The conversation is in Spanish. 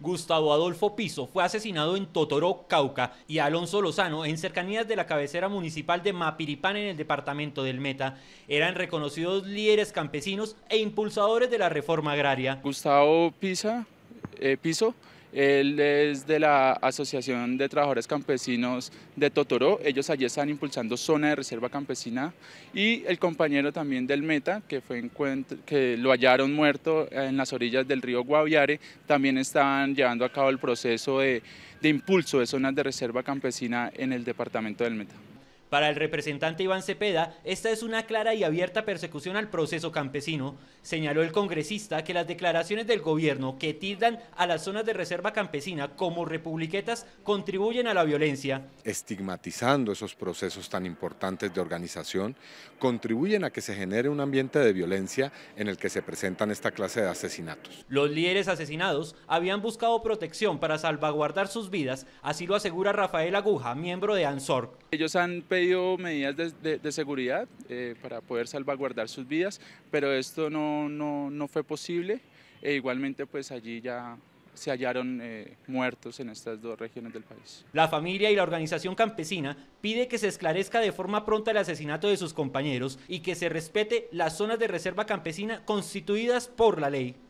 Gustavo Adolfo Piso fue asesinado en Totoró, Cauca, y Alonso Lozano en cercanías de la cabecera municipal de Mapiripán en el departamento del Meta. Eran reconocidos líderes campesinos e impulsadores de la reforma agraria. Gustavo Pisa, eh, Piso él es de la Asociación de Trabajadores Campesinos de Totoró. Ellos allí están impulsando zona de reserva campesina. Y el compañero también del Meta, que, fue que lo hallaron muerto en las orillas del río Guaviare, también están llevando a cabo el proceso de impulso de zonas de reserva campesina en el departamento del Meta. Para el representante Iván Cepeda, esta es una clara y abierta persecución al proceso campesino. Señaló el congresista que las declaraciones del gobierno que tildan a las zonas de reserva campesina como republiquetas contribuyen a la violencia. Estigmatizando esos procesos tan importantes de organización, contribuyen a que se genere un ambiente de violencia en el que se presentan esta clase de asesinatos. Los líderes asesinados habían buscado protección para salvaguardar sus vidas, así lo asegura Rafael Aguja, miembro de ANSOR. Ellos han pedido medidas de, seguridad eh, para poder salvaguardar sus vidas, pero esto no, no, no fue posible. E igualmente, pues allí ya se hallaron eh, muertos en estas dos regiones del país. La familia y la organización campesina pide que se esclarezca de forma pronta el asesinato de sus compañeros y que se respete las zonas de reserva campesina constituidas por la ley.